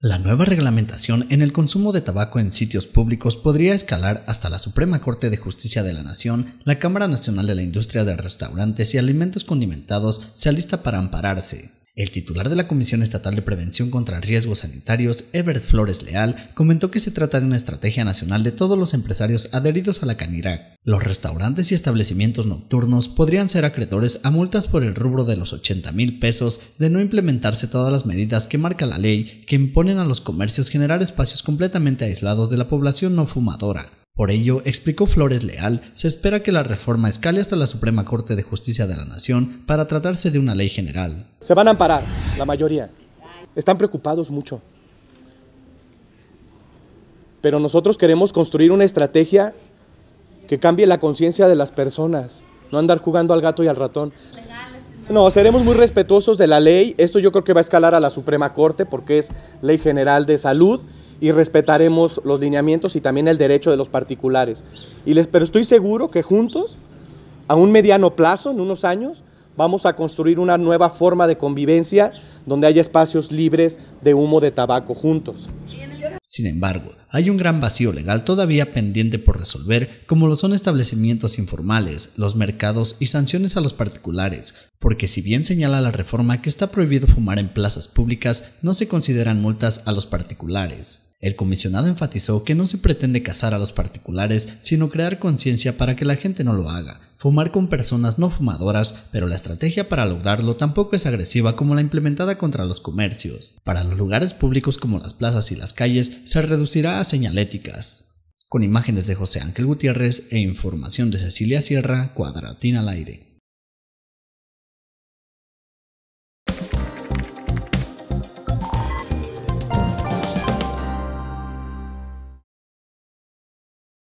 La nueva reglamentación en el consumo de tabaco en sitios públicos podría escalar hasta la Suprema Corte de Justicia de la Nación. La Cámara Nacional de la Industria de Restaurantes y Alimentos Condimentados se alista para ampararse. El titular de la Comisión Estatal de Prevención contra Riesgos Sanitarios, Everett Flores Leal, comentó que se trata de una estrategia nacional de todos los empresarios adheridos a la CANIRAC. Los restaurantes y establecimientos nocturnos podrían ser acreedores a multas por el rubro de los 80 mil pesos de no implementarse todas las medidas que marca la ley que imponen a los comercios generar espacios completamente aislados de la población no fumadora. Por ello, explicó Flores Leal, se espera que la reforma escale hasta la Suprema Corte de Justicia de la Nación para tratarse de una ley general. Se van a amparar, la mayoría. Están preocupados mucho. Pero nosotros queremos construir una estrategia que cambie la conciencia de las personas, no andar jugando al gato y al ratón. No, seremos muy respetuosos de la ley. Esto yo creo que va a escalar a la Suprema Corte porque es ley general de salud y respetaremos los lineamientos y también el derecho de los particulares. Y les, pero estoy seguro que juntos, a un mediano plazo, en unos años, vamos a construir una nueva forma de convivencia donde haya espacios libres de humo de tabaco juntos. Sin embargo, hay un gran vacío legal todavía pendiente por resolver, como lo son establecimientos informales, los mercados y sanciones a los particulares, porque si bien señala la reforma que está prohibido fumar en plazas públicas, no se consideran multas a los particulares. El comisionado enfatizó que no se pretende cazar a los particulares, sino crear conciencia para que la gente no lo haga, fumar con personas no fumadoras, pero la estrategia para lograrlo tampoco es agresiva como la implementada contra los comercios. Para los lugares públicos como las plazas y las calles, se reducirá a señaléticas. Con imágenes de José Ángel Gutiérrez e información de Cecilia Sierra, Cuadratina al aire.